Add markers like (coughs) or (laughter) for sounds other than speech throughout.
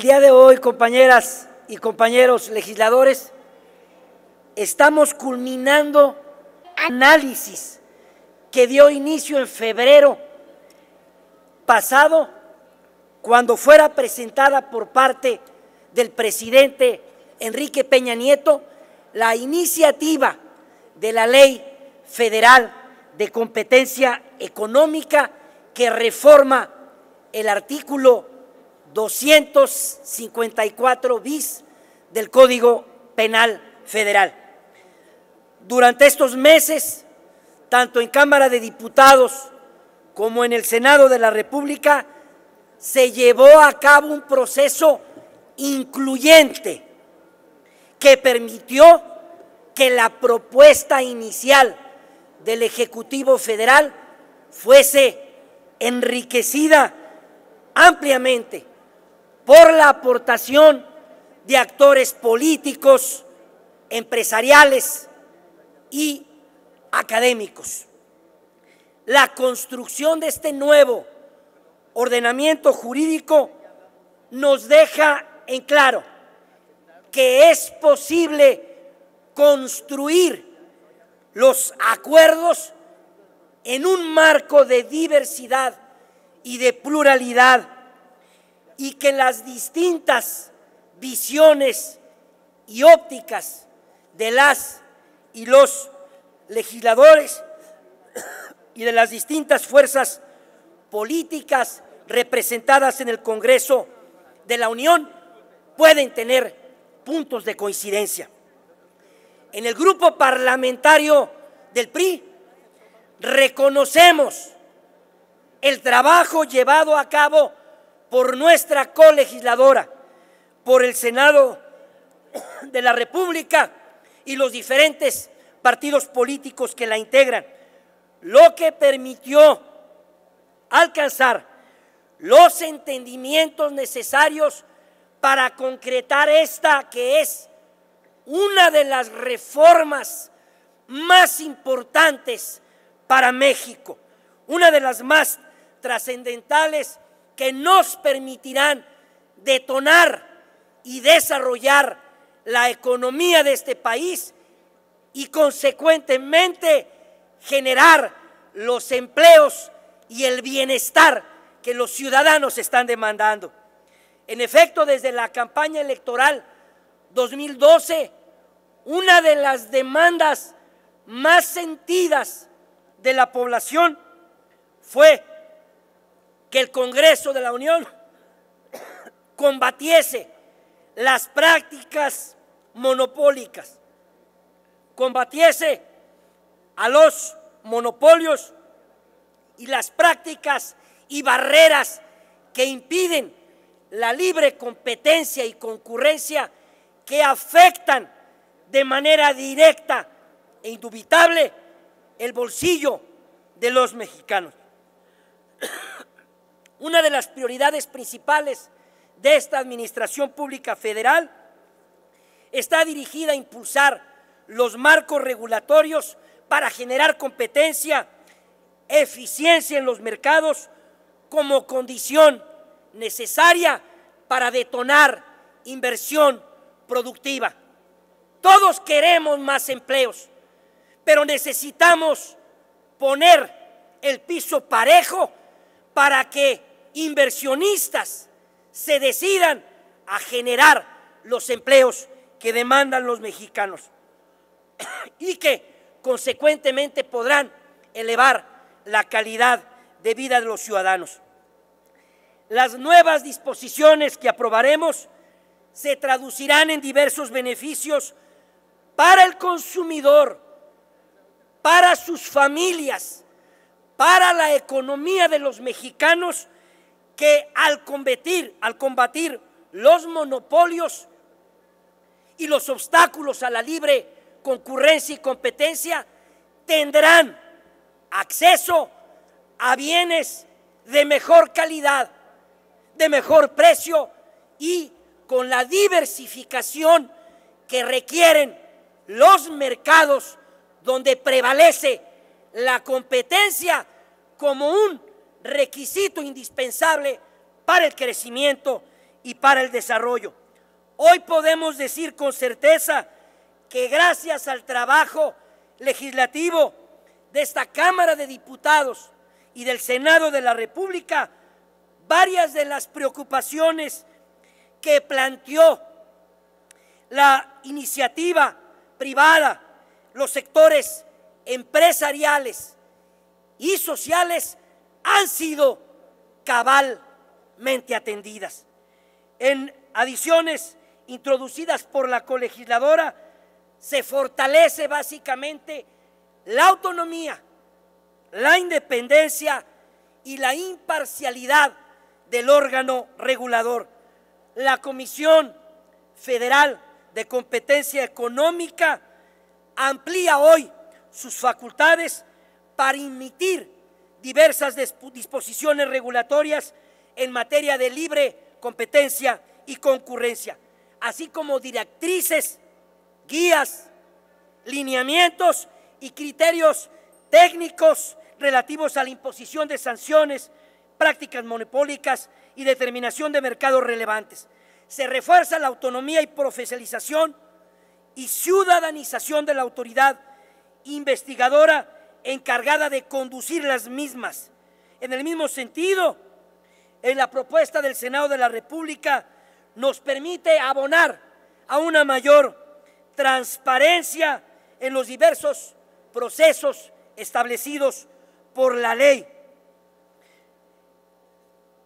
El día de hoy, compañeras y compañeros legisladores, estamos culminando análisis que dio inicio en febrero pasado, cuando fuera presentada por parte del presidente Enrique Peña Nieto la iniciativa de la ley federal de competencia económica que reforma el artículo 254 bis del Código Penal Federal. Durante estos meses, tanto en Cámara de Diputados como en el Senado de la República, se llevó a cabo un proceso incluyente que permitió que la propuesta inicial del Ejecutivo Federal fuese enriquecida ampliamente por la aportación de actores políticos, empresariales y académicos. La construcción de este nuevo ordenamiento jurídico nos deja en claro que es posible construir los acuerdos en un marco de diversidad y de pluralidad y que las distintas visiones y ópticas de las y los legisladores (coughs) y de las distintas fuerzas políticas representadas en el Congreso de la Unión pueden tener puntos de coincidencia. En el grupo parlamentario del PRI reconocemos el trabajo llevado a cabo por nuestra colegisladora, por el Senado de la República y los diferentes partidos políticos que la integran, lo que permitió alcanzar los entendimientos necesarios para concretar esta que es una de las reformas más importantes para México, una de las más trascendentales que nos permitirán detonar y desarrollar la economía de este país y consecuentemente generar los empleos y el bienestar que los ciudadanos están demandando. En efecto, desde la campaña electoral 2012, una de las demandas más sentidas de la población fue que el Congreso de la Unión combatiese las prácticas monopólicas, combatiese a los monopolios y las prácticas y barreras que impiden la libre competencia y concurrencia que afectan de manera directa e indubitable el bolsillo de los mexicanos. Una de las prioridades principales de esta Administración Pública Federal está dirigida a impulsar los marcos regulatorios para generar competencia, eficiencia en los mercados como condición necesaria para detonar inversión productiva. Todos queremos más empleos, pero necesitamos poner el piso parejo para que inversionistas se decidan a generar los empleos que demandan los mexicanos (coughs) y que consecuentemente podrán elevar la calidad de vida de los ciudadanos. Las nuevas disposiciones que aprobaremos se traducirán en diversos beneficios para el consumidor, para sus familias, para la economía de los mexicanos que al combatir, los monopolios y los obstáculos a la libre concurrencia y competencia, tendrán acceso a bienes de mejor calidad, de mejor precio y con la diversificación que requieren los mercados donde prevalece la competencia como un requisito indispensable para el crecimiento y para el desarrollo. Hoy podemos decir con certeza que gracias al trabajo legislativo de esta Cámara de Diputados y del Senado de la República, varias de las preocupaciones que planteó la iniciativa privada, los sectores empresariales y sociales han sido cabalmente atendidas. En adiciones introducidas por la colegisladora, se fortalece básicamente la autonomía, la independencia y la imparcialidad del órgano regulador. La Comisión Federal de Competencia Económica amplía hoy sus facultades para emitir diversas disposiciones regulatorias en materia de libre competencia y concurrencia, así como directrices, guías, lineamientos y criterios técnicos relativos a la imposición de sanciones, prácticas monopólicas y determinación de mercados relevantes. Se refuerza la autonomía y profesionalización y ciudadanización de la autoridad investigadora encargada de conducir las mismas. En el mismo sentido, en la propuesta del Senado de la República nos permite abonar a una mayor transparencia en los diversos procesos establecidos por la ley.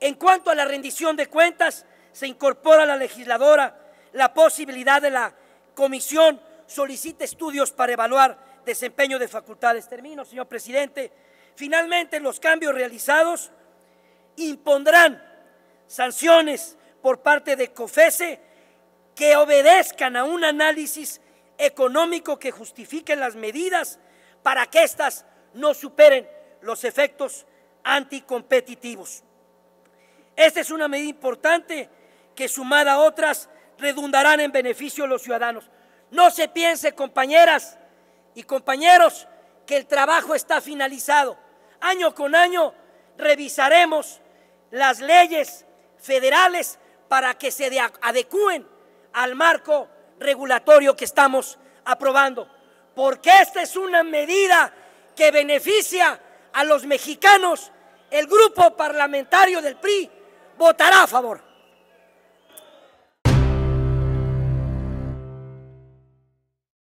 En cuanto a la rendición de cuentas, se incorpora a la legisladora la posibilidad de la comisión solicite estudios para evaluar desempeño de facultades. Termino, señor presidente. Finalmente, los cambios realizados impondrán sanciones por parte de COFESE que obedezcan a un análisis económico que justifique las medidas para que éstas no superen los efectos anticompetitivos. Esta es una medida importante que sumada a otras redundarán en beneficio de los ciudadanos. No se piense, compañeras y compañeros que el trabajo está finalizado. Año con año revisaremos las leyes federales para que se adecúen al marco regulatorio que estamos aprobando, porque esta es una medida que beneficia a los mexicanos. El grupo parlamentario del PRI votará a favor.